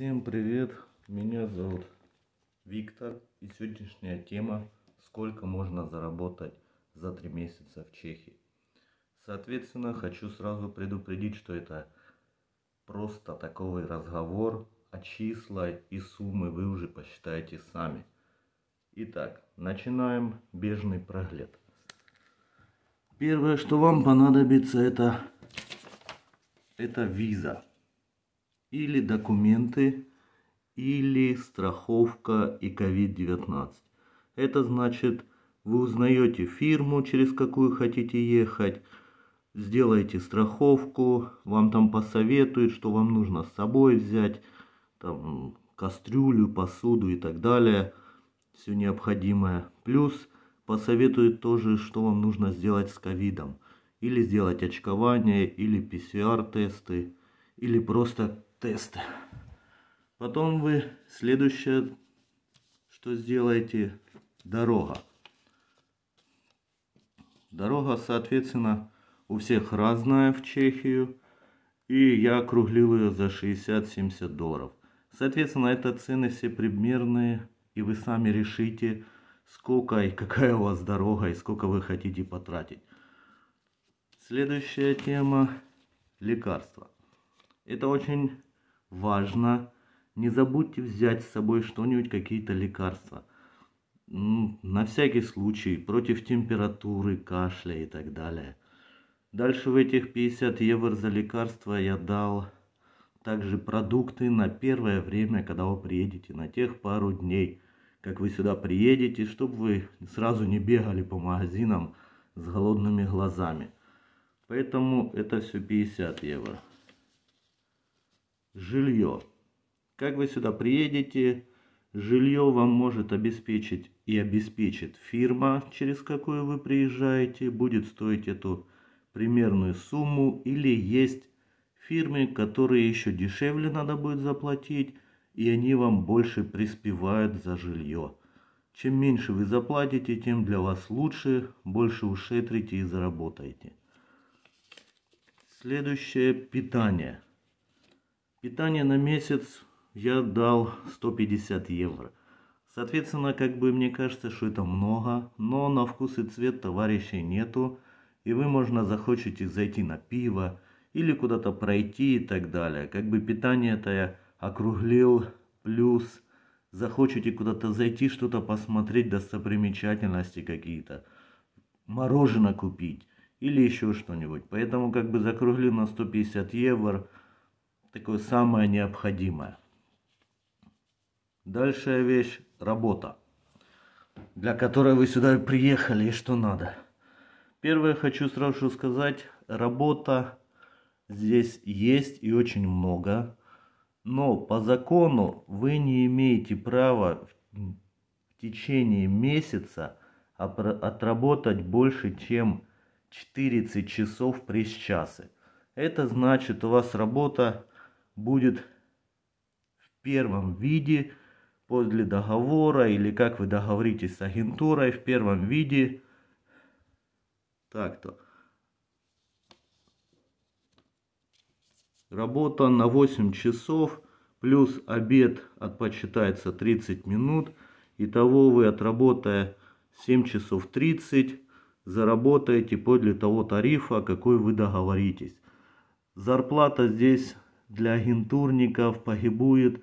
Всем привет! Меня зовут Виктор. И сегодняшняя тема «Сколько можно заработать за три месяца в Чехии?». Соответственно, хочу сразу предупредить, что это просто такой разговор, а числа и суммы вы уже посчитаете сами. Итак, начинаем бежный прогляд. Первое, что вам понадобится, это, это виза или документы, или страховка и COVID-19. Это значит, вы узнаете фирму, через какую хотите ехать, сделаете страховку, вам там посоветуют, что вам нужно с собой взять, там кастрюлю, посуду и так далее, все необходимое. Плюс посоветуют тоже, что вам нужно сделать с ковидом. Или сделать очкование, или ПСР-тесты, или просто тест. Потом вы следующее, что сделаете, дорога. Дорога, соответственно, у всех разная в Чехию. И я округлил ее за 60-70 долларов. Соответственно, это цены все примерные. И вы сами решите, сколько и какая у вас дорога, и сколько вы хотите потратить. Следующая тема – лекарства. Это очень важно. Не забудьте взять с собой что-нибудь, какие-то лекарства. На всякий случай, против температуры, кашля и так далее. Дальше в этих 50 евро за лекарства я дал также продукты на первое время, когда вы приедете, на тех пару дней, как вы сюда приедете, чтобы вы сразу не бегали по магазинам с голодными глазами. Поэтому это все 50 евро жилье. Как вы сюда приедете, жилье вам может обеспечить и обеспечит фирма, через какую вы приезжаете, будет стоить эту примерную сумму или есть фирмы, которые еще дешевле надо будет заплатить, и они вам больше приспевают за жилье. Чем меньше вы заплатите, тем для вас лучше, больше ушетрите и заработаете. Следующее питание – Питание на месяц я дал 150 евро. Соответственно, как бы мне кажется, что это много, но на вкус и цвет товарищей нету, и вы, можно, захочете зайти на пиво или куда-то пройти и так далее. Как бы питание это я округлил, плюс захочете куда-то зайти, что-то посмотреть, достопримечательности какие-то, мороженое купить или еще что-нибудь. Поэтому как бы закруглил на 150 евро – такое самое необходимое. Дальше вещь – работа, для которой вы сюда приехали и что надо. Первое хочу сразу сказать, работа здесь есть и очень много, но по закону вы не имеете права в течение месяца отработать больше, чем 40 часов при часы. Это значит, у вас работа будет в первом виде после договора или как вы договоритесь с агентурой в первом виде. Так-то. Работа на 8 часов, плюс обед отпочитается 30 минут. и того вы, отработая 7 часов 30, заработаете подле того тарифа, какой вы договоритесь. Зарплата здесь для агентурников погибует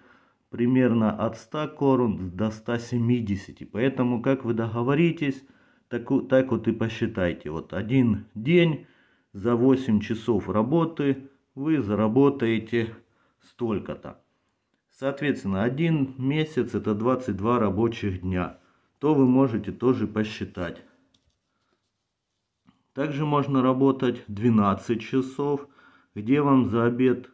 примерно от 100 корон до 170. Поэтому, как вы договоритесь, так, так вот и посчитайте. Вот один день за 8 часов работы вы заработаете столько-то. Соответственно, один месяц это 22 рабочих дня. То вы можете тоже посчитать. Также можно работать 12 часов, где вам за обед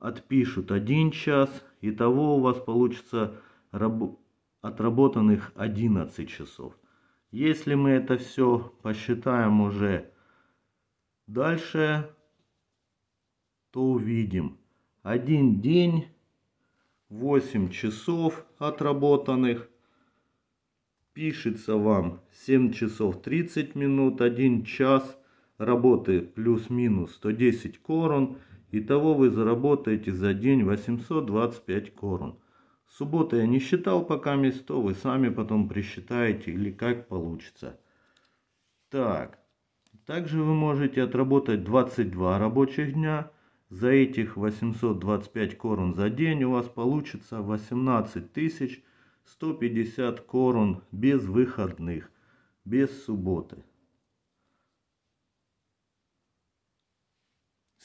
отпишут один час. и того у вас получится раб... отработанных 11 часов. Если мы это все посчитаем уже дальше, то увидим. Один день, 8 часов отработанных. Пишется вам 7 часов 30 минут, 1 час работы плюс-минус 110 корон. Итого вы заработаете за день 825 корун. Субботы я не считал пока место, вы сами потом присчитаете или как получится. Так, также вы можете отработать 22 рабочих дня. За этих 825 корун за день у вас получится 18 150 корун без выходных, без субботы.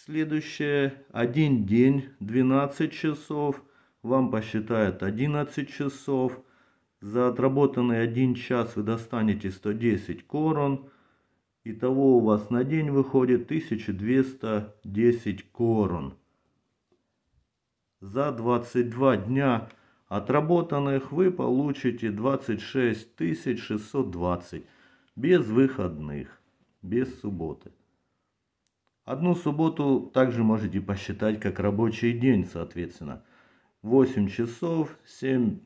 Следующее, один день, 12 часов, вам посчитают 11 часов. За отработанный один час вы достанете 110 корон. Итого у вас на день выходит 1210 корон. За 22 дня отработанных вы получите 26 620 без выходных, без субботы. Одну субботу также можете посчитать как рабочий день, соответственно. 8 часов, 7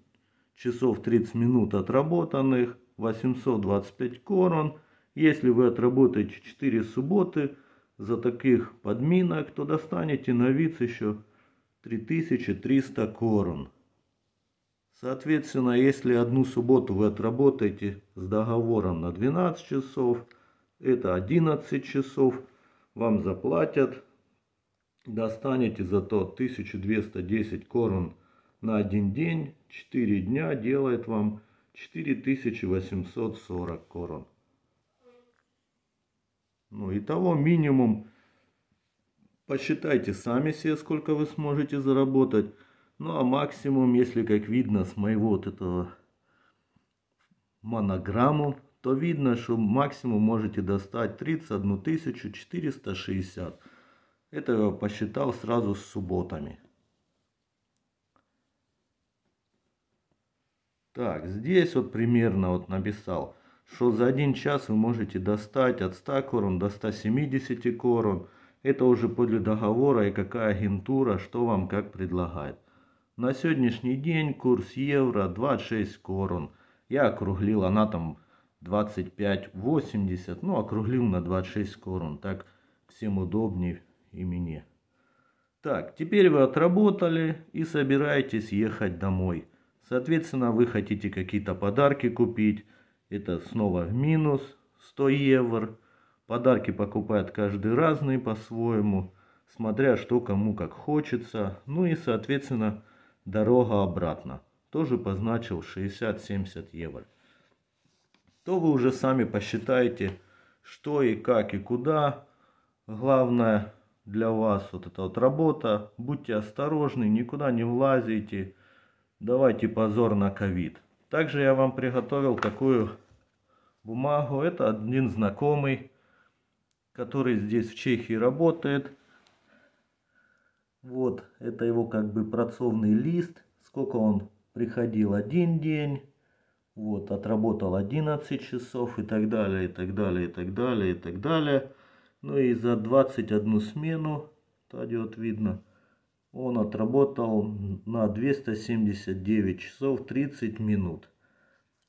часов 30 минут отработанных, 825 корон. Если вы отработаете 4 субботы за таких подминок, то достанете на виц еще 3300 корон. Соответственно, если одну субботу вы отработаете с договором на 12 часов, это 11 часов – вам заплатят. Достанете зато 1210 корон на один день. 4 дня делает вам 4840 корон. Ну и того минимум, посчитайте сами себе, сколько вы сможете заработать. Ну а максимум, если как видно с моего вот этого монограмму, то видно, что максимум можете достать 31 460. Это я посчитал сразу с субботами. Так, здесь вот примерно вот написал, что за один час вы можете достать от 100 корон до 170 корон. Это уже подле договора и какая агентура, что вам как предлагает. На сегодняшний день курс евро 26 корон. Я округлил, она там 25 80, Ну, округлим на 26 сторон. Так всем удобнее и мне. Так, теперь вы отработали и собираетесь ехать домой. Соответственно, вы хотите какие-то подарки купить. Это снова минус 100 евро. Подарки покупают каждый разный по-своему, смотря что кому как хочется. Ну и, соответственно, дорога обратно. Тоже позначил 60-70 евро то вы уже сами посчитаете, что и как и куда. Главное для вас вот эта вот работа. Будьте осторожны, никуда не влазите. Давайте позор на ковид. Также я вам приготовил такую бумагу. Это один знакомый, который здесь в Чехии работает. Вот, это его как бы працовный лист. Сколько он приходил один день, вот, отработал 11 часов и так далее, и так далее, и так далее, и так далее. Ну и за 21 смену, кстати, вот видно, он отработал на 279 часов 30 минут.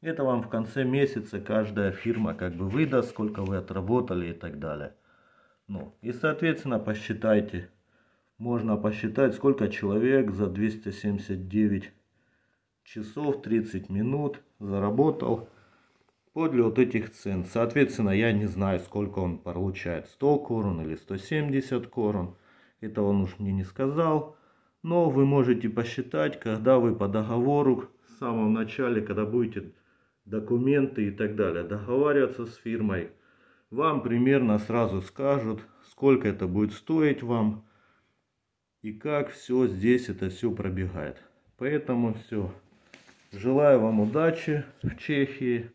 Это вам в конце месяца каждая фирма как бы выдаст, сколько вы отработали и так далее. Ну, и соответственно посчитайте, можно посчитать, сколько человек за 279 часов 30 минут заработал подле вот этих цен. Соответственно, я не знаю, сколько он получает, 100 корон или 170 корон. Это он уж мне не сказал. Но вы можете посчитать, когда вы по договору, в самом начале, когда будете документы и так далее, договариваться с фирмой, вам примерно сразу скажут, сколько это будет стоить вам и как все здесь это все пробегает. Поэтому все. Желаю вам удачи в Чехии.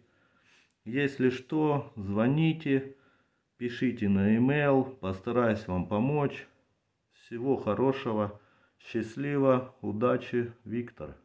Если что, звоните, пишите на e-mail, постараюсь вам помочь. Всего хорошего, счастливо, удачи, Виктор.